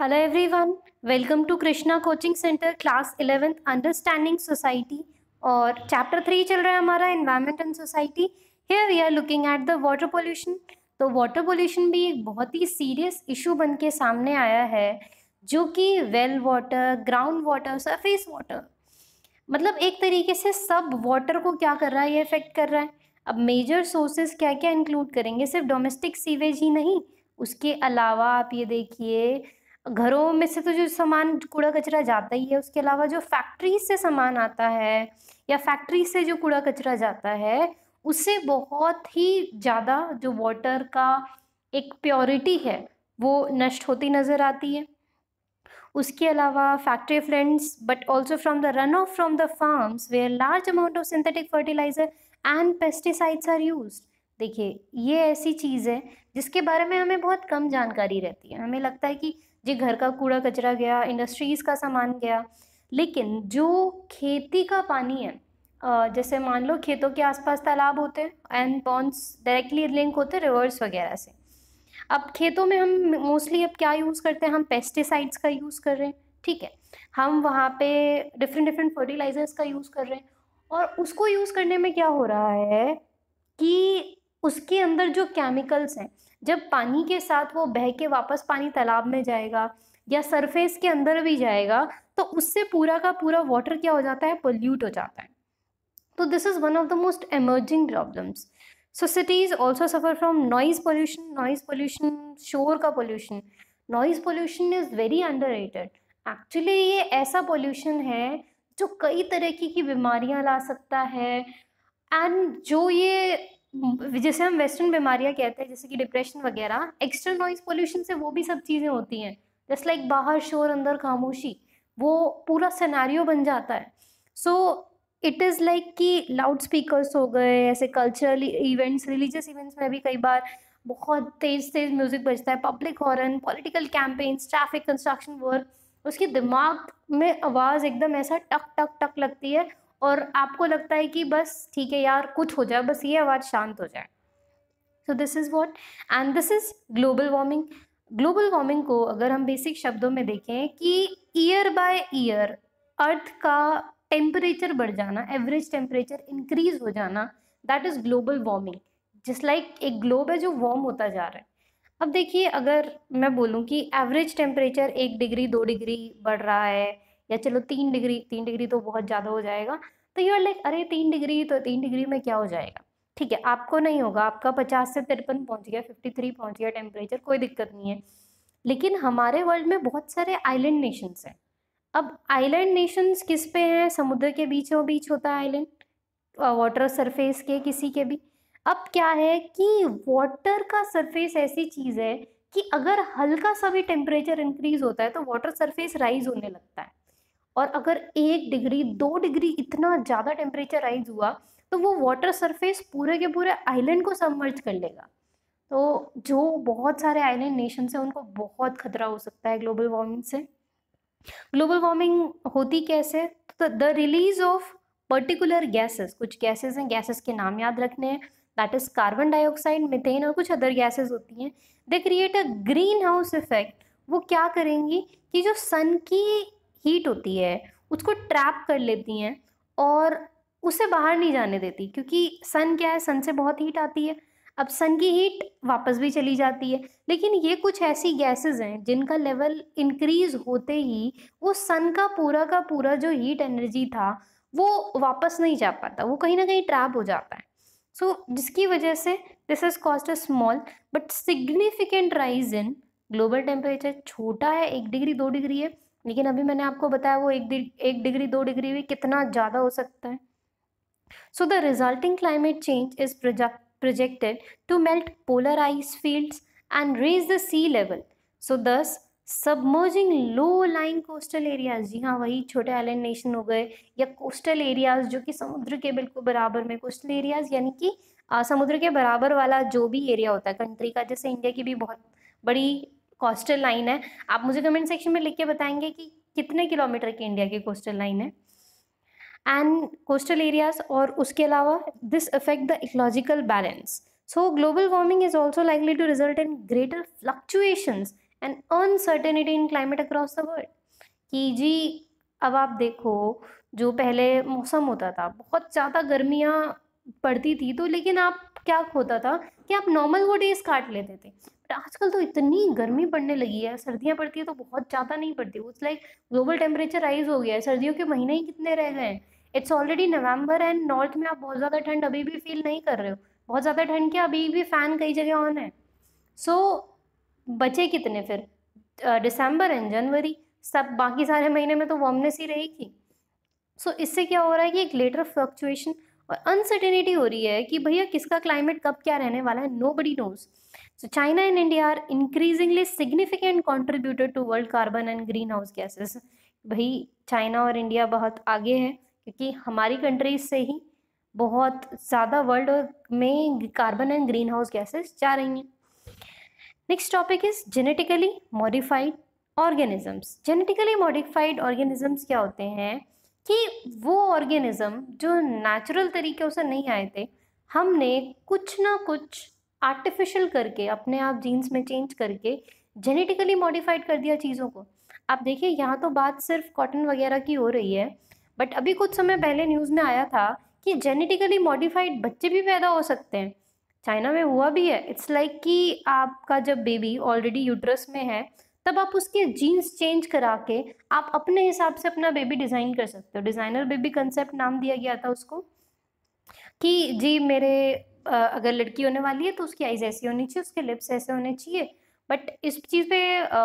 Hello everyone welcome to Krishna coaching centre class eleventh understanding society और chapter three चल रहा है हमारा environment and society here we are looking at the water pollution तो water pollution भी एक बहुत ही सीरियस इशू बन के सामने आया है जो कि well water ground water surface water मतलब एक तरीके से सब वाटर को क्या कर रहा है ये इफेक्ट कर रहा है अब मेजर सोर्सेज क्या क्या इंक्लूड करेंगे सिर्फ डोमेस्टिक सीवेज ही नहीं उसके अलावा आप ये देखिए घरों में से तो जो सामान कूड़ा कचरा जाता ही है उसके अलावा जो फैक्ट्री से सामान आता है या फैक्ट्री से जो कूड़ा कचरा जाता है उससे बहुत ही ज़्यादा जो वाटर का एक प्योरिटी है वो नष्ट होती नज़र आती है उसके अलावा factory friends but also from the run off from the farms where large amount of synthetic fertiliser and pesticides are use देखिए ये ऐसी चीज़ है जिसके बारे में हमें बहुत कम जानकारी रहती है हमें लगता है कि जी घर का कूड़ा कचरा गया इंडस्ट्रीज़ का सामान गया लेकिन जो खेती का पानी है जैसे मान लो खेतों के आसपास तालाब होते हैं एंड पॉन्स डायरेक्टली लिंक होते हैं रिवर्स वगैरह से अब खेतों में हम मोस्टली अब क्या यूज़ करते हैं हम पेस्टिसाइड्स का यूज़ कर रहे हैं ठीक है हम वहाँ पे डिफरेंट डिफरेंट फर्टिलाइजर्स का यूज़ कर रहे हैं और उसको यूज़ करने में क्या हो रहा है कि उसके अंदर जो केमिकल्स हैं जब पानी के साथ वो बह के वापस पानी तालाब में जाएगा या सरफेस के अंदर भी जाएगा तो उससे पूरा का पूरा वाटर क्या हो जाता है पोल्यूट हो जाता है तो this is one of the most emerging problems so cities also suffer from noise pollution noise pollution शोर का pollution noise pollution is very under actually ये ऐसा पोल्यूशन है जो कई तरह की, बीमारियाँ ला सकता है एंड जो ये हम्म। जैसे हम वेस्टर्न बीमारियां कहते हैं जैसे कि डिप्रेशन वगैरह एक्सटर्नल नॉइज पोल्यूशन से वो भी सब चीज़ें होती हैं जस्ट लाइक बाहर शोर अंदर खामोशी वो पूरा सिनेरियो बन जाता है सो इट इज़ लाइक कि लाउड स्पीकर्स हो गए ऐसे कल्चरल इवेंट्स रिलीजियस इवेंट्स में भी कई बार बहुत तेज़ तेज़ म्यूज़िक बजता है public horn political campaigns traffic construction work उसके दिमाग में आवाज़ एकदम ऐसा टक टक टक लगती है और आपको लगता है कि बस ठीक है यार कुछ हो जाए बस ये आवाज़ शांत हो जाए so this is what and this is global warming global warming को अगर हम बेसिक शब्दों में देखें कि ईयर बाय ईयर अर्थ का टेम्परेचर बढ़ जाना एवरेज टेम्परेचर इंक्रीज हो जाना दैट इज़ ग्लोबल वार्मिंग जिस लाइक एक ग्लोब है जो वार्म होता जा रहा है अब देखिए अगर मैं बोलूँ कि एवरेज टेम्परेचर एक डिग्री दो डिग्री बढ़ रहा है या चलो तीन डिग्री तीन डिग्री तो बहुत ज़्यादा हो जाएगा तो यू आर लाइक अरे तीन डिग्री तो तीन डिग्री में क्या हो जाएगा ठीक है आपको नहीं होगा आपका पचास से तिरपन पहुँच गया फिफ्टी थ्री पहुँच गया टेम्परेचर कोई दिक्कत नहीं है लेकिन हमारे वर्ल्ड में बहुत सारे आइलैंड नेशंस हैं अब आइलैंड नेशंस किस पे हैं समुद्र के बीचों बीच होता है आइलैंड वाटर सरफेस के किसी के भी अब क्या है कि वाटर का सरफेस ऐसी चीज़ है कि अगर हल्का सा भी टेम्परेचर इंक्रीज होता है तो वाटर सरफेस राइज होने लगता है और अगर एक डिग्री दो डिग्री इतना ज़्यादा टेम्परेचर राइज हुआ तो वो वाटर सरफेस पूरे के पूरे आइलैंड को सबमर्ज कर लेगा तो जो बहुत सारे आइलैंड नेशन है उनको बहुत खतरा हो सकता है ग्लोबल वार्मिंग से ग्लोबल वार्मिंग होती कैसे तो the release of particular gases कुछ गैसेस हैं गैसेस के नाम याद रखने हैं that is carbon dioxide methane और कुछ अदर गैसेस होती हैं they create a greenhouse effect वो क्या करेंगी कि जो सन की हीट होती है उसको ट्रैप कर लेती हैं और उसे बाहर नहीं जाने देती क्योंकि सन क्या है सन से बहुत हीट आती है अब सन की हीट वापस भी चली जाती है लेकिन ये कुछ ऐसी गैसेस हैं जिनका लेवल इंक्रीज होते ही वो सन का पूरा का पूरा जो हीट एनर्जी था वो वापस नहीं जा पाता वो कहीं ना कहीं ट्रैप हो जाता है सो so, जिसकी वजह से this is caused a small but significant rise in global temperature छोटा है एक डिग्री दो डिग्री है लेकिन अभी मैंने आपको बताया वो एक एक डिग्री दो डिग्री भी कितना ज़्यादा हो सकता है so the resulting climate change is projected to melt polar ice fields and raise the sea level so thus submerging low lying coastal areas जी हाँ वही छोटे आइलैंड नेशन हो गए या कोस्टल एरियाज जो कि समुद्र के बिल्कुल बराबर में कोस्टल एरियाज यानी कि समुद्र के बराबर वाला जो भी एरिया होता है कंट्री का जैसे इंडिया की भी बहुत बड़ी कोस्टल लाइन है आप मुझे कमेंट सेक्शन में लिख के बताएंगे कि कितने किलोमीटर की इंडिया की कोस्टल लाइन है एंड कोस्टल एरियाज और उसके अलावा this affect the ecological balance so global warming is also likely to result in greater fluctuations and uncertainty in climate across the world कि जी अब आप देखो जो पहले मौसम होता था बहुत ज़्यादा गर्मियाँ पड़ती थी तो लेकिन आप क्या होता था कि आप नॉर्मल वो डेज काट लेते थे बट आजकल तो इतनी गर्मी पड़ने लगी है सर्दियाँ पड़ती है तो बहुत ज़्यादा नहीं पड़ती उस लाइक ग्लोबल टेम्परेचर राइज हो गया है सर्दियों के महीने ही कितने रह गए हैं it's already November and north में आप बहुत ज़्यादा ठंड अभी भी फील नहीं कर रहे हो बहुत ज़्यादा ठंड क्या अभी भी फ़ैन कई जगह ऑन है सो so, बचे कितने फिर दिसंबर एंड जनवरी सब बाकी सारे महीने में तो वार्मनेस ही रहेगी सो so, इससे क्या हो रहा है कि एक लेटर फ्लक्चुएशन और अनसर्टेनिटी हो रही है कि भैया किसका क्लाइमेट कब क्या रहने वाला है nobody knows So China and India are increasingly significant contributor to world carbon and greenhouse gases. भाई चाइना और इंडिया बहुत आगे हैं क्योंकि हमारी कंट्रीज से ही बहुत ज़्यादा वर्ल्ड में carbon and greenhouse gases जा रही हैं next topic is genetically modified organisms genetically modified organisms क्या होते हैं कि वो ऑर्गेनिज़म जो नेचुरल तरीके से नहीं आए थे हमने कुछ ना कुछ आर्टिफिशियल करके अपने आप जीन्स में चेंज करके जेनेटिकली मॉडिफाइड कर दिया चीज़ों को आप देखिए यहाँ तो बात सिर्फ कॉटन वगैरह की हो रही है बट अभी कुछ समय पहले न्यूज़ में आया था कि जेनेटिकली मॉडिफाइड बच्चे भी पैदा हो सकते हैं चाइना में हुआ भी है इट्स लाइक like कि आपका जब बेबी ऑलरेडी यूट्रस में है तब आप उसके जीन्स चेंज करा के आप अपने हिसाब से अपना बेबी डिज़ाइन कर सकते हो डिज़ाइनर बेबी कंसेप्ट नाम दिया गया था उसको कि जी मेरे अगर लड़की होने वाली है तो उसकी आइज़ ऐसी होनी चाहिए उसके लिप्स ऐसे होने चाहिए बट इस चीज़ पे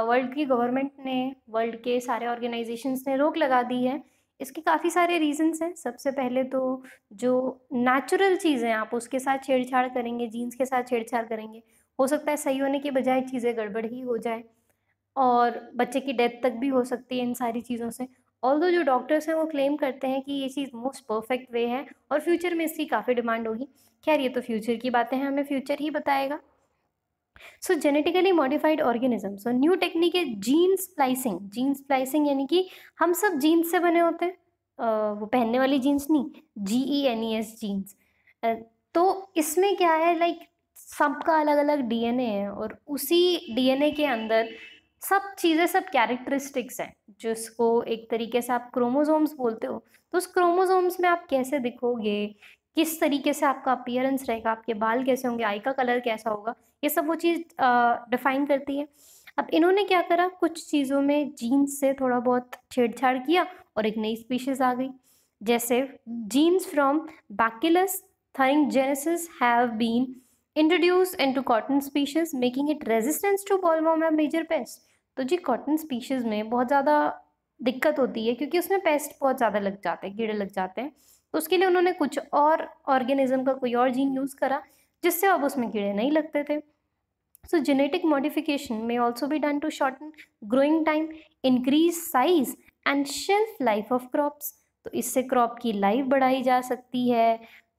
वर्ल्ड की गवर्नमेंट ने वर्ल्ड के सारे ऑर्गेनाइजेशंस ने रोक लगा दी है इसके काफ़ी सारे रीजंस हैं सबसे पहले तो जो नेचुरल चीज़ें आप उसके साथ छेड़छाड़ करेंगे जीन्स के साथ छेड़छाड़ करेंगे हो सकता है सही होने के बजाय चीज़ें गड़बड़ ही हो जाए और बच्चे की डेथ तक भी हो सकती है इन सारी चीज़ों से ऑल जो डॉक्टर्स हैं वो क्लेम करते हैं कि ये चीज़ मोस्ट परफेक्ट वे है और फ्यूचर में इसकी काफ़ी डिमांड होगी खैर ये तो फ्यूचर की बातें हैं हमें फ्यूचर ही बताएगा so genetically modified organism so new technique है जीन स्प्लाइसिंग जीन स्प्लाइसिंग यानी कि हम सब जीन्स से बने होते हैं वो पहनने वाली जीन्स नहीं G E N E S genes तो इसमें क्या है लाइक like, सबका अलग अलग डीएनए है और उसी डीएनए के अंदर सब चीज़ें सब कैरेक्टरिस्टिक्स हैं जिसको एक तरीके से आप क्रोमोसोम्स बोलते हो तो उस क्रोमोसोम्स में आप कैसे दिखोगे किस तरीके से आपका अपियरेंस रहेगा आपके बाल कैसे होंगे आई का कलर कैसा होगा ये सब वो चीज़ डिफाइन करती है अब इन्होंने क्या करा कुछ चीज़ों में जीन्स से थोड़ा बहुत छेड़छाड़ किया और एक नई स्पीशीज़ आ गई जैसे genes from bacillus thing genesis have been introduce to cotton species making it resistance to bollworm major pest तो जी कॉटन स्पीशीज़ में बहुत ज़्यादा दिक्कत होती है क्योंकि उसमें पेस्ट बहुत ज़्यादा लग जाते हैं कीड़े लग जाते हैं तो उसके लिए उन्होंने कुछ और ऑर्गेनिज्म का कोई और जीन यूज़ करा जिससे अब उसमें कीड़े नहीं लगते थे सो जेनेटिक मॉडिफिकेशन में ऑल्सो भी done to shorten growing time increase size and shelf life of crops तो इससे क्रॉप की लाइफ बढ़ाई जा सकती है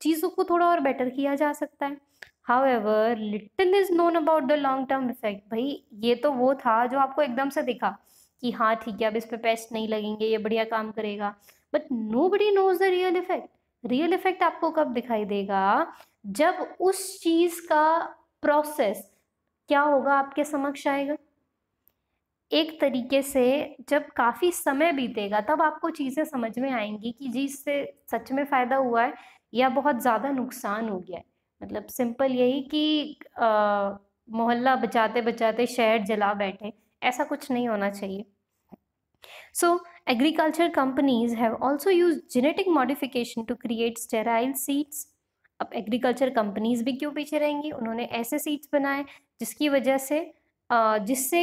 चीज़ों को थोड़ा और बेटर किया जा सकता है however little is known about the long term effect भाई ये तो वो था जो आपको एकदम से दिखा कि हाँ ठीक है अब इस पर पेस्ट नहीं लगेंगे ये बढ़िया काम करेगा but nobody knows the real effect real effect आपको कब दिखाई देगा जब उस चीज का प्रोसेस क्या होगा आपके समक्ष आएगा एक तरीके से जब काफ़ी समय बीतेगा तब आपको चीज़ें समझ में आएंगी कि जी इससे सच में फ़ायदा हुआ है या बहुत ज़्यादा नुकसान हो गया है मतलब सिंपल यही कि मोहल्ला बचाते बचाते शहर जला बैठे ऐसा कुछ नहीं होना चाहिए so agriculture companies have also use genetic modification to create sterile seeds अब एग्रीकल्चर कंपनीज भी क्यों पीछे रहेंगी उन्होंने ऐसे सीड्स बनाए जिसकी वजह से जिससे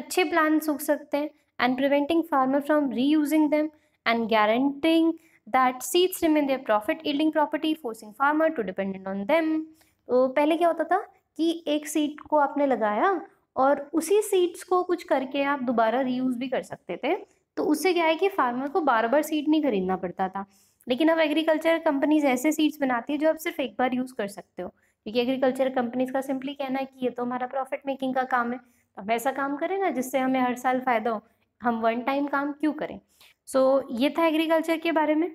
अच्छे प्लान उग सकते हैं and preventing farmer from reusing them and guaranteeing that seeds remain their profit yielding property forcing farmer to dependent on them तो पहले क्या होता था कि एक सीड को आपने लगाया और उसी सीड्स को कुछ करके आप दोबारा रीयूज़ भी कर सकते थे तो उससे क्या है कि फार्मर को बार बार सीड नहीं खरीदना पड़ता था लेकिन अब एग्रीकल्चर कंपनीज ऐसे सीड्स बनाती है जो आप सिर्फ एक बार यूज़ कर सकते हो क्योंकि एग्रीकल्चर कंपनीज का सिंपली कहना है कि ये तो हमारा प्रॉफिट मेकिंग का काम है तो हम ऐसा काम करें ना जिससे हमें हर साल फ़ायदा हो हम वन टाइम काम क्यों करें सो so, ये था एग्रीकल्चर के बारे में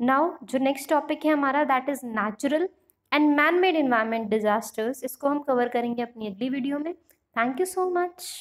नाउ जो नेक्स्ट टॉपिक है हमारा that is natural and man made environment disasters इसको हम कवर करेंगे अपनी अगली वीडियो में थैंक यू सो मच